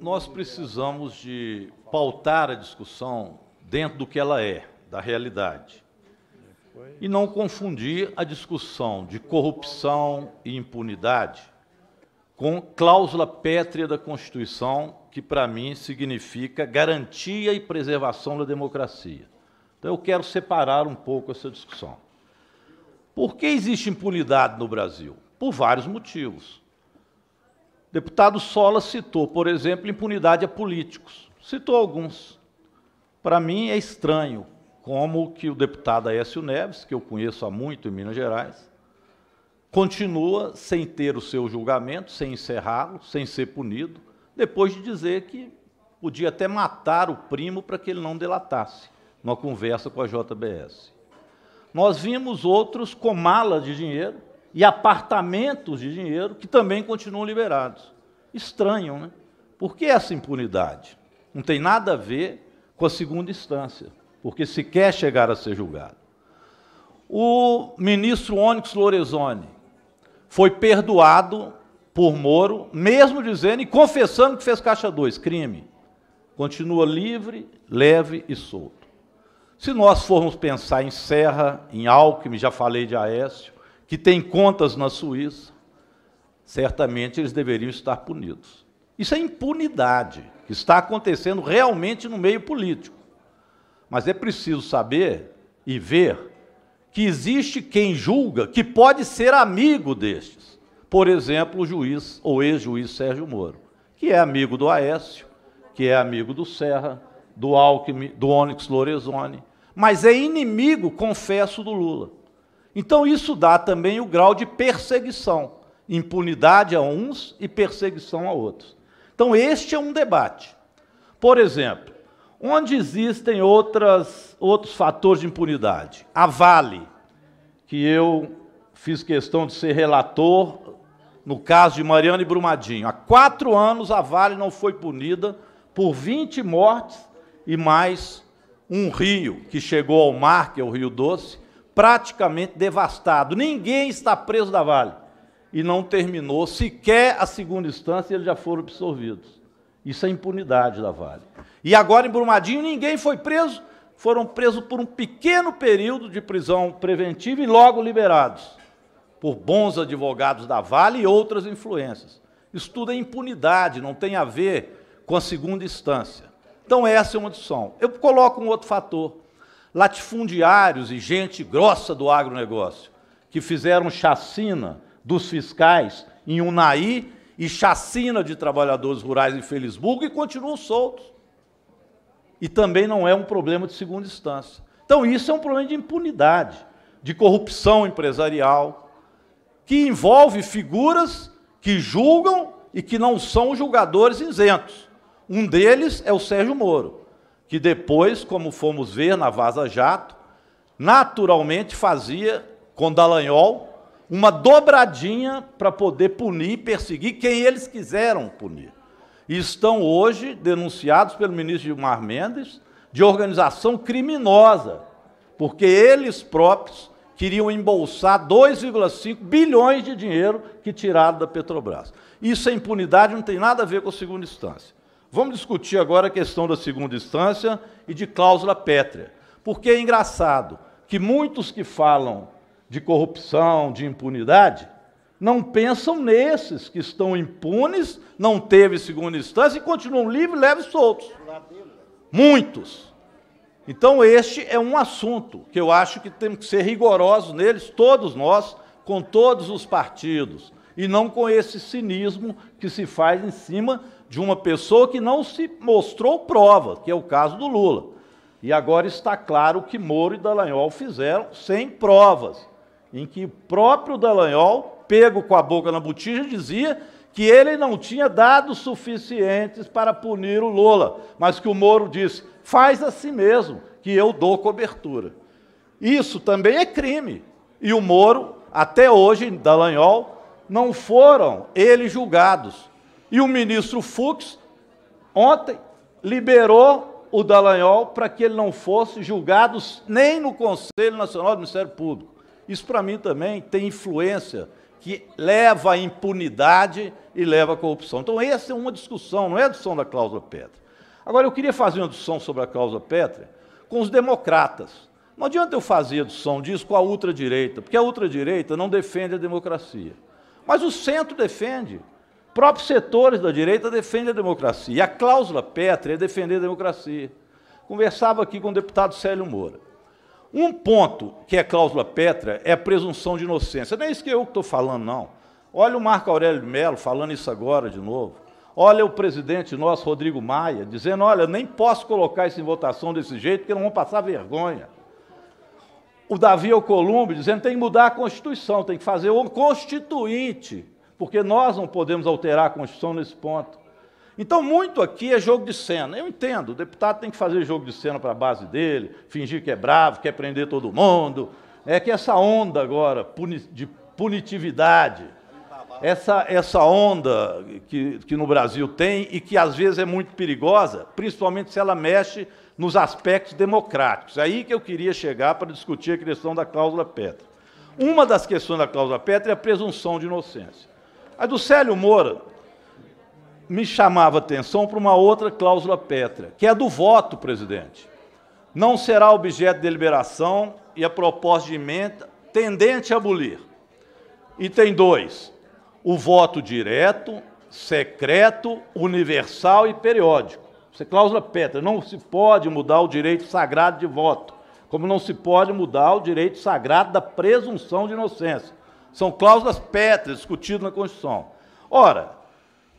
nós precisamos de pautar a discussão dentro do que ela é, da realidade. E não confundir a discussão de corrupção e impunidade com cláusula pétrea da Constituição, que para mim significa garantia e preservação da democracia. Então eu quero separar um pouco essa discussão. Por que existe impunidade no Brasil? Por vários motivos. O deputado Sola citou, por exemplo, impunidade a políticos. Citou alguns. Para mim é estranho como que o deputado Aécio Neves, que eu conheço há muito em Minas Gerais, continua sem ter o seu julgamento, sem encerrá-lo, sem ser punido, depois de dizer que podia até matar o primo para que ele não delatasse, numa conversa com a JBS. Nós vimos outros com mala de dinheiro, e apartamentos de dinheiro que também continuam liberados. estranho, né? Por que essa impunidade? Não tem nada a ver com a segunda instância, porque se quer chegar a ser julgado. O ministro Onyx Lorenzoni foi perdoado por Moro, mesmo dizendo e confessando que fez caixa 2, crime. Continua livre, leve e solto. Se nós formos pensar em Serra, em Alckmin, já falei de Aécio, que tem contas na Suíça, certamente eles deveriam estar punidos. Isso é impunidade que está acontecendo realmente no meio político. Mas é preciso saber e ver que existe quem julga que pode ser amigo destes. Por exemplo, o juiz ou ex-juiz Sérgio Moro, que é amigo do Aécio, que é amigo do Serra, do Alckmin, do Onyx Lorenzoni, mas é inimigo, confesso, do Lula. Então, isso dá também o grau de perseguição. Impunidade a uns e perseguição a outros. Então, este é um debate. Por exemplo, onde existem outras, outros fatores de impunidade? A Vale, que eu fiz questão de ser relator no caso de Mariana e Brumadinho. Há quatro anos a Vale não foi punida por 20 mortes e mais um rio que chegou ao mar, que é o Rio Doce, praticamente devastado. Ninguém está preso da Vale. E não terminou sequer a segunda instância, eles já foram absorvidos. Isso é impunidade da Vale. E agora em Brumadinho ninguém foi preso, foram presos por um pequeno período de prisão preventiva e logo liberados por bons advogados da Vale e outras influências. Isso tudo é impunidade, não tem a ver com a segunda instância. Então essa é uma discussão. Eu coloco um outro fator latifundiários e gente grossa do agronegócio, que fizeram chacina dos fiscais em Unai e chacina de trabalhadores rurais em Felisburgo e continuam soltos. E também não é um problema de segunda instância. Então, isso é um problema de impunidade, de corrupção empresarial, que envolve figuras que julgam e que não são julgadores isentos. Um deles é o Sérgio Moro que depois, como fomos ver na Vaza Jato, naturalmente fazia com Dallagnol uma dobradinha para poder punir, perseguir quem eles quiseram punir. E estão hoje denunciados pelo ministro Gilmar Mendes de organização criminosa, porque eles próprios queriam embolsar 2,5 bilhões de dinheiro que tiraram da Petrobras. Isso é impunidade, não tem nada a ver com a segunda instância. Vamos discutir agora a questão da segunda instância e de cláusula pétrea. Porque é engraçado que muitos que falam de corrupção, de impunidade, não pensam nesses que estão impunes, não teve segunda instância e continuam livres, leves e soltos. Muitos. Então, este é um assunto que eu acho que temos que ser rigorosos neles, todos nós, com todos os partidos e não com esse cinismo que se faz em cima de uma pessoa que não se mostrou prova, que é o caso do Lula. E agora está claro que Moro e Dallagnol fizeram sem provas, em que o próprio Dallagnol, pego com a boca na botija, dizia que ele não tinha dados suficientes para punir o Lula, mas que o Moro disse: faz assim mesmo, que eu dou cobertura. Isso também é crime. E o Moro, até hoje, Dallagnol, não foram eles julgados. E o ministro Fux, ontem, liberou o Dallagnol para que ele não fosse julgado nem no Conselho Nacional do Ministério Público. Isso, para mim, também tem influência que leva à impunidade e leva à corrupção. Então, essa é uma discussão, não é a discussão da cláusula Petra. Agora, eu queria fazer uma discussão sobre a cláusula Petra com os democratas. Não adianta eu fazer a discussão disso com a ultradireita, porque a ultradireita não defende a democracia. Mas o centro defende. Próprios setores da direita defendem a democracia. E a cláusula pétrea é defender a democracia. Conversava aqui com o deputado Célio Moura. Um ponto que é cláusula pétrea é a presunção de inocência. Não é isso que eu estou falando, não. Olha o Marco Aurélio Melo falando isso agora de novo. Olha o presidente nosso, Rodrigo Maia, dizendo: olha, nem posso colocar isso em votação desse jeito, porque não vão passar vergonha o Davi ao dizendo que tem que mudar a Constituição, tem que fazer um constituinte, porque nós não podemos alterar a Constituição nesse ponto. Então, muito aqui é jogo de cena. Eu entendo, o deputado tem que fazer jogo de cena para a base dele, fingir que é bravo, quer prender todo mundo. É que essa onda agora de punitividade, essa, essa onda que, que no Brasil tem e que às vezes é muito perigosa, principalmente se ela mexe nos aspectos democráticos. Aí que eu queria chegar para discutir a questão da cláusula Petra. Uma das questões da cláusula Petra é a presunção de inocência. A do Célio Moura me chamava atenção para uma outra cláusula Petra, que é a do voto, presidente. Não será objeto de deliberação e a proposta de emenda tendente a abolir. Item dois: O voto direto, secreto, universal e periódico. Isso é cláusula pétrea. Não se pode mudar o direito sagrado de voto, como não se pode mudar o direito sagrado da presunção de inocência. São cláusulas pétreas discutidas na Constituição. Ora,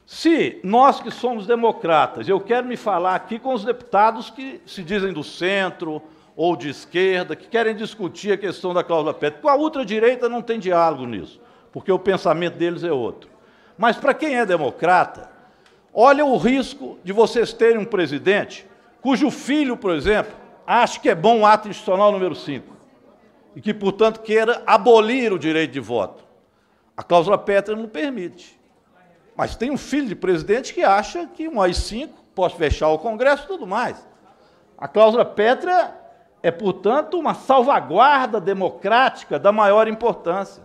se nós que somos democratas, eu quero me falar aqui com os deputados que se dizem do centro ou de esquerda, que querem discutir a questão da cláusula pétrea, com a ultradireita não tem diálogo nisso, porque o pensamento deles é outro. Mas para quem é democrata, Olha o risco de vocês terem um presidente cujo filho, por exemplo, acha que é bom o ato institucional número 5 e que, portanto, queira abolir o direito de voto. A cláusula Petra não permite. Mas tem um filho de presidente que acha que um AI-5 pode fechar o Congresso e tudo mais. A cláusula Petra é, portanto, uma salvaguarda democrática da maior importância.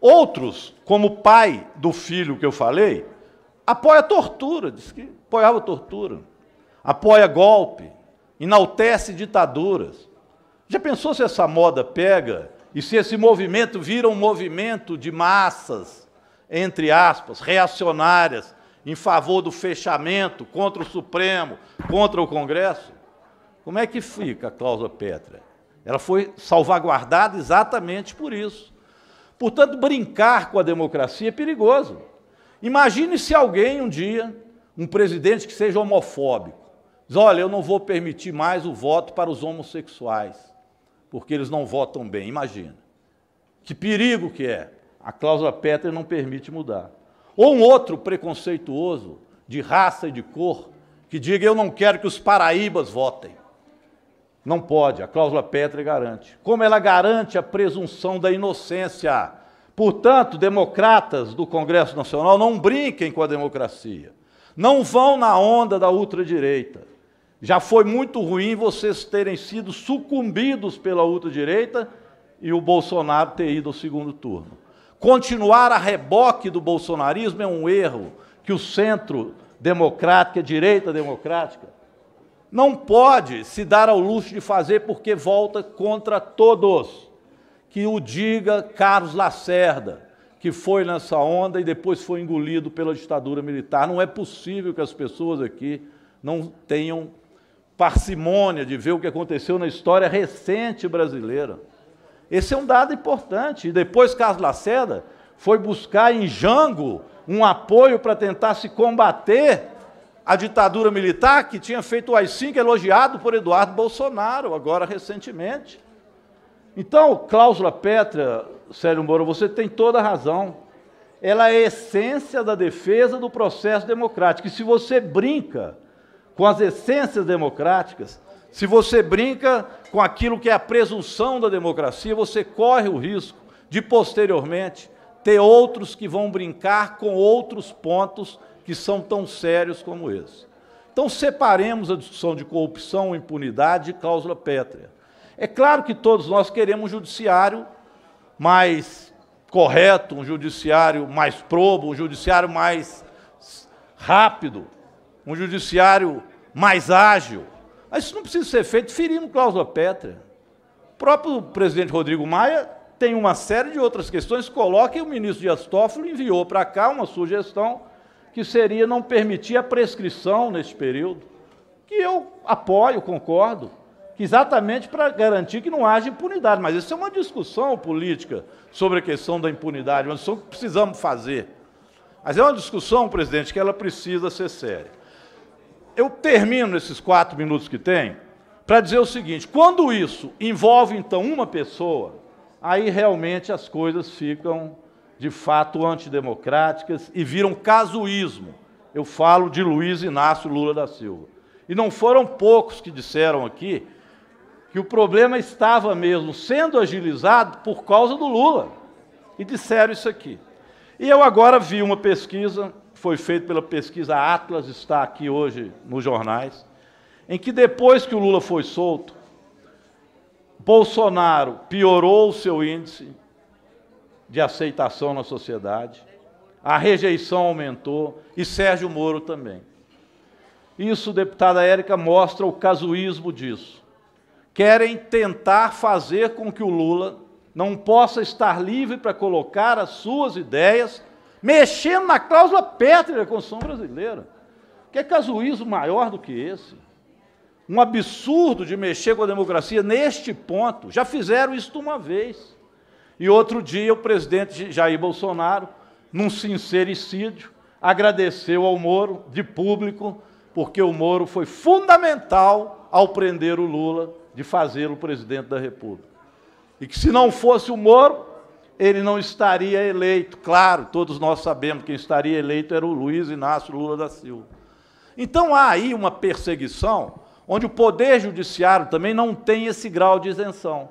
Outros, como o pai do filho que eu falei, apoia tortura, diz que apoiava tortura, apoia golpe, enaltece ditaduras. Já pensou se essa moda pega e se esse movimento vira um movimento de massas, entre aspas, reacionárias, em favor do fechamento, contra o Supremo, contra o Congresso? Como é que fica a cláusula Petra? Ela foi salvaguardada exatamente por isso. Portanto, brincar com a democracia é perigoso. Imagine se alguém um dia, um presidente que seja homofóbico, diz: olha, eu não vou permitir mais o voto para os homossexuais, porque eles não votam bem. Imagina. Que perigo que é. A cláusula Petra não permite mudar. Ou um outro preconceituoso, de raça e de cor, que diga: eu não quero que os paraíbas votem. Não pode, a cláusula Petra garante. Como ela garante a presunção da inocência Portanto, democratas do Congresso Nacional, não brinquem com a democracia. Não vão na onda da ultradireita. Já foi muito ruim vocês terem sido sucumbidos pela ultradireita e o Bolsonaro ter ido ao segundo turno. Continuar a reboque do bolsonarismo é um erro que o centro democrático, a direita democrática, não pode se dar ao luxo de fazer porque volta contra todos que o diga Carlos Lacerda, que foi nessa onda e depois foi engolido pela ditadura militar. Não é possível que as pessoas aqui não tenham parcimônia de ver o que aconteceu na história recente brasileira. Esse é um dado importante. E depois Carlos Lacerda foi buscar em Jango um apoio para tentar se combater a ditadura militar que tinha feito o AI-5 é elogiado por Eduardo Bolsonaro, agora recentemente. Então, cláusula pétrea, Sérgio Moro, você tem toda a razão. Ela é a essência da defesa do processo democrático. E se você brinca com as essências democráticas, se você brinca com aquilo que é a presunção da democracia, você corre o risco de, posteriormente, ter outros que vão brincar com outros pontos que são tão sérios como esse. Então, separemos a discussão de corrupção, impunidade e cláusula pétrea. É claro que todos nós queremos um judiciário mais correto, um judiciário mais probo, um judiciário mais rápido, um judiciário mais ágil. Mas isso não precisa ser feito ferindo cláusula pétrea. O próprio presidente Rodrigo Maia tem uma série de outras questões, coloca e o ministro Dias Toffoli enviou para cá uma sugestão que seria não permitir a prescrição neste período, que eu apoio, concordo exatamente para garantir que não haja impunidade. Mas isso é uma discussão política sobre a questão da impunidade, uma discussão que precisamos fazer. Mas é uma discussão, presidente, que ela precisa ser séria. Eu termino esses quatro minutos que tem para dizer o seguinte: quando isso envolve, então, uma pessoa, aí realmente as coisas ficam, de fato, antidemocráticas e viram casuísmo. Eu falo de Luiz Inácio Lula da Silva. E não foram poucos que disseram aqui que o problema estava mesmo sendo agilizado por causa do Lula. E disseram isso aqui. E eu agora vi uma pesquisa, foi feita pela pesquisa Atlas, está aqui hoje nos jornais, em que depois que o Lula foi solto, Bolsonaro piorou o seu índice de aceitação na sociedade, a rejeição aumentou e Sérgio Moro também. Isso, deputada Érica, mostra o casuísmo disso querem tentar fazer com que o Lula não possa estar livre para colocar as suas ideias, mexendo na cláusula pétrea da Constituição brasileira. Que Casuízo é casuísmo maior do que esse? Um absurdo de mexer com a democracia neste ponto. Já fizeram isso uma vez. E outro dia o presidente Jair Bolsonaro, num sincericídio, agradeceu ao Moro de público, porque o Moro foi fundamental ao prender o Lula de fazê-lo presidente da República. E que se não fosse o Moro, ele não estaria eleito. Claro, todos nós sabemos que quem estaria eleito era o Luiz Inácio Lula da Silva. Então há aí uma perseguição onde o poder judiciário também não tem esse grau de isenção.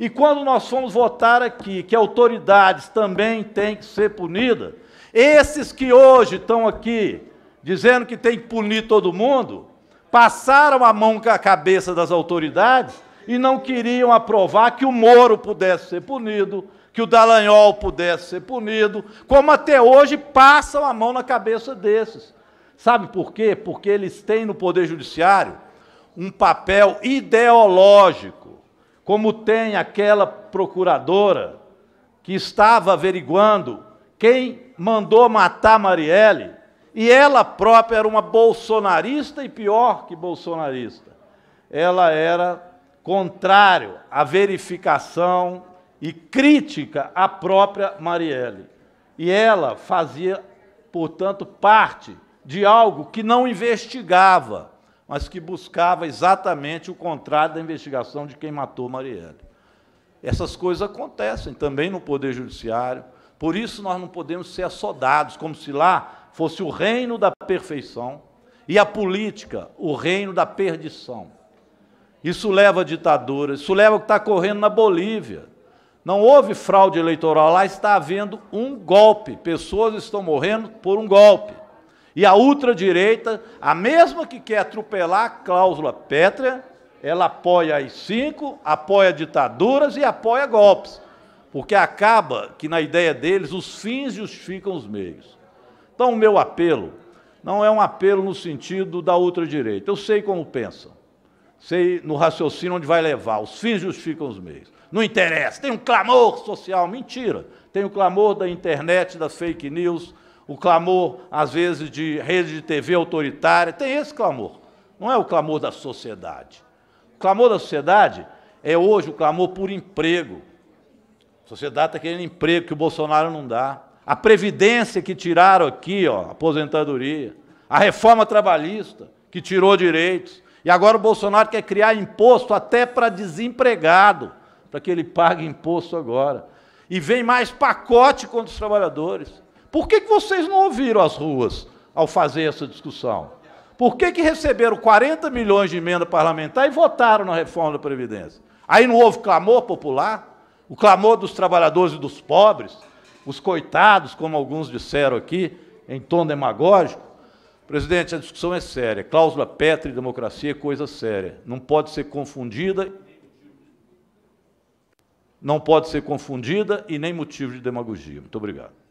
E quando nós fomos votar aqui que autoridades também têm que ser punidas, esses que hoje estão aqui dizendo que tem que punir todo mundo, passaram a mão com a cabeça das autoridades e não queriam aprovar que o Moro pudesse ser punido, que o Dallagnol pudesse ser punido, como até hoje passam a mão na cabeça desses. Sabe por quê? Porque eles têm no Poder Judiciário um papel ideológico, como tem aquela procuradora que estava averiguando quem mandou matar Marielle e ela própria era uma bolsonarista e pior que bolsonarista. Ela era contrário à verificação e crítica à própria Marielle. E ela fazia, portanto, parte de algo que não investigava, mas que buscava exatamente o contrário da investigação de quem matou Marielle. Essas coisas acontecem também no Poder Judiciário. Por isso nós não podemos ser assodados, como se lá fosse o reino da perfeição e a política o reino da perdição. Isso leva a ditaduras, isso leva o que está correndo na Bolívia. Não houve fraude eleitoral, lá está havendo um golpe. Pessoas estão morrendo por um golpe. E a ultradireita, a mesma que quer atropelar a cláusula pétrea, ela apoia as cinco, apoia ditaduras e apoia golpes. Porque acaba que, na ideia deles, os fins justificam os meios. Então, o meu apelo não é um apelo no sentido da ultradireita. Eu sei como pensam, sei no raciocínio onde vai levar. Os fins justificam os meios. Não interessa, tem um clamor social. Mentira. Tem o clamor da internet, das fake news, o clamor, às vezes, de rede de TV autoritária. Tem esse clamor. Não é o clamor da sociedade. O clamor da sociedade é hoje o clamor por emprego. A sociedade está querendo emprego que o Bolsonaro não dá a previdência que tiraram aqui, ó, aposentadoria, a reforma trabalhista que tirou direitos, e agora o Bolsonaro quer criar imposto até para desempregado, para que ele pague imposto agora. E vem mais pacote contra os trabalhadores. Por que, que vocês não ouviram as ruas ao fazer essa discussão? Por que, que receberam 40 milhões de emenda parlamentar e votaram na reforma da Previdência? Aí não houve clamor popular? O clamor dos trabalhadores e dos pobres? os coitados, como alguns disseram aqui, em tom demagógico. Presidente, a discussão é séria. Cláusula Petri, democracia é coisa séria. Não pode ser confundida. Não pode ser confundida e nem motivo de demagogia. Muito obrigado.